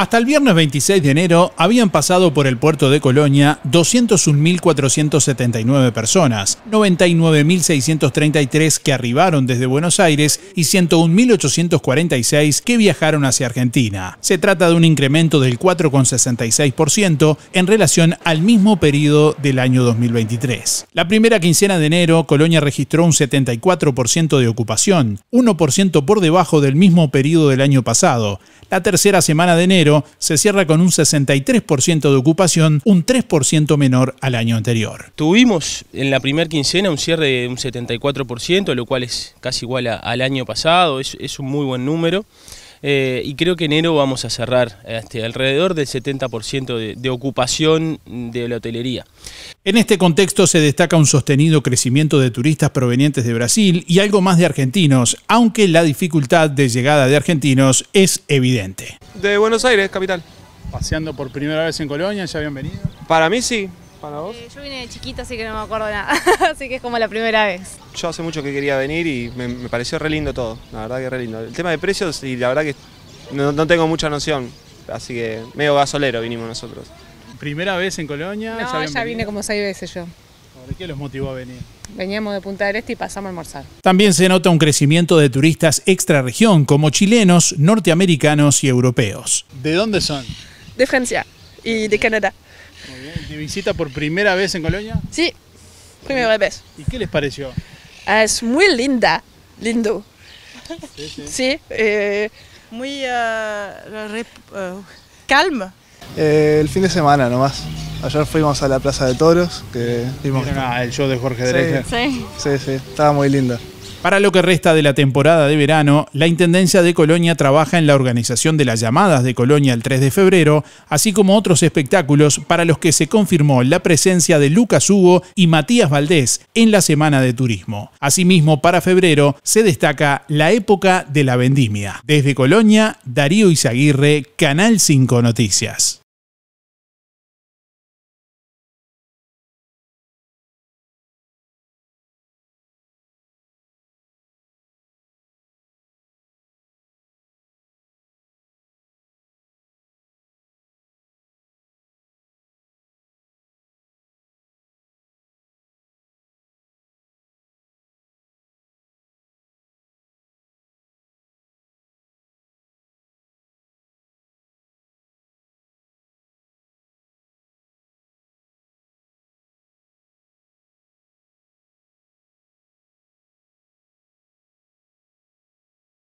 Hasta el viernes 26 de enero habían pasado por el puerto de Colonia 201.479 personas, 99.633 que arribaron desde Buenos Aires y 101.846 que viajaron hacia Argentina. Se trata de un incremento del 4,66% en relación al mismo periodo del año 2023. La primera quincena de enero, Colonia registró un 74% de ocupación, 1% por debajo del mismo periodo del año pasado. La tercera semana de enero, se cierra con un 63% de ocupación, un 3% menor al año anterior. Tuvimos en la primera quincena un cierre de un 74%, lo cual es casi igual al año pasado, es un muy buen número. Eh, y creo que enero vamos a cerrar este, alrededor del 70% de, de ocupación de la hotelería. En este contexto se destaca un sostenido crecimiento de turistas provenientes de Brasil y algo más de argentinos, aunque la dificultad de llegada de argentinos es evidente. De Buenos Aires, capital. Paseando por primera vez en Colonia, ¿ya bienvenido? Para mí sí, ¿Para eh, yo vine de chiquita, así que no me acuerdo nada. así que es como la primera vez. Yo hace mucho que quería venir y me, pareció re lindo todo. La verdad que re lindo. El tema de precios, y la verdad que no, tengo mucha noción. Así que medio gasolero vinimos nosotros. ¿Primera vez en Colonia? No, ya, vine como seis veces yo. ¿Por qué los motivó a venir? Veníamos de Punta del Este y pasamos a almorzar. También se nota un crecimiento de turistas extrarregión, como chilenos, norteamericanos y europeos. ¿De dónde son? De Francia y de Canadá. ¿De visita por primera vez en Colonia? Sí, primera vez. ¿Y qué les pareció? Ah, es muy linda, lindo. Sí, sí. Eh, muy ah, ah, calma. Eh, el fin de semana nomás. Ayer fuimos a la Plaza de Toros, que vimos... el show de Jorge Drexler. Sí, sí. estaba muy linda. Para lo que resta de la temporada de verano, la Intendencia de Colonia trabaja en la organización de las llamadas de Colonia el 3 de febrero, así como otros espectáculos para los que se confirmó la presencia de Lucas Hugo y Matías Valdés en la Semana de Turismo. Asimismo, para febrero se destaca la época de la vendimia. Desde Colonia, Darío Izaguirre, Canal 5 Noticias.